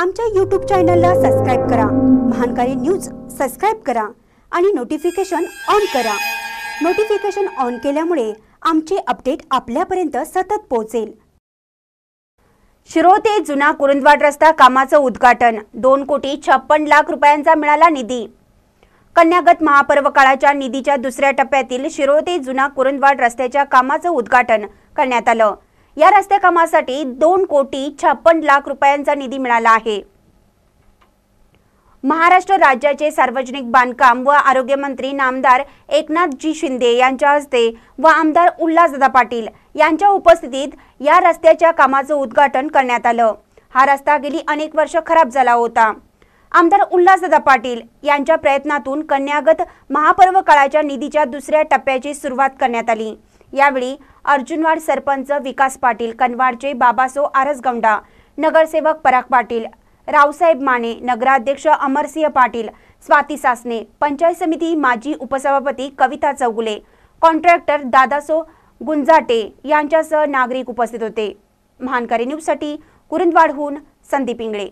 आमच्या यूट्यूब चॅनलला सबस्क्राईब करा महानकारी न्यूज सबस्क्राईब करा आणि नोटिफिकेशन ऑन करा नोटिफिकेशन ऑन केल्यामुळे आमचे अपडेट आपल्यापर्यंत सतत पोहोचेल शिरोते जुना कुरुंदवाड रस्ता कामाचं उद्घाटन दोन कोटी छप्पन लाख रुपयांचा मिळाला निधी कन्यागत महापर्व काळाच्या निधीच्या दुसऱ्या टप्प्यातील शिरोते जुना कुरुंदवाड रस्त्याच्या कामाचं उद्घाटन करण्यात आलं या रस्ते कामासाठी दोन कोटी छप्पन लाख रुपयांचा निधी मिळाला आहे महाराष्ट्र राज्याचे सार्वजनिक बांधकाम व आरोग्यमंत्री नामदार एकनाथजी शिंदे यांच्या हस्ते व आमदार उल्हासदा पाटील यांच्या उपस्थितीत या रस्त्याच्या कामाचं उद्घाटन करण्यात आलं हा रस्ता गेली अनेक वर्ष खराब झाला होता आमदार उल्हासदा पाटील यांच्या प्रयत्नातून कन्यागत महापर्व काळाच्या निधीच्या दुसऱ्या टप्प्याची सुरुवात करण्यात आली यावेळी अर्जुनवाड सरपंच विकास पाटील कनवाडचे बाबासो आरसगौंडा नगरसेवक पराग पाटील रावसाहेब माने नगराध्यक्ष अमरसिंह पाटील स्वाती सासने पंचायत समिती माजी उपसभापती कविता चौगुले कॉन्ट्रॅक्टर दादासो गुंजाटे यांच्यासह नागरिक उपस्थित होते महानकारी न्यूजसाठी कुरुंदवाडहून संदीप इंगळे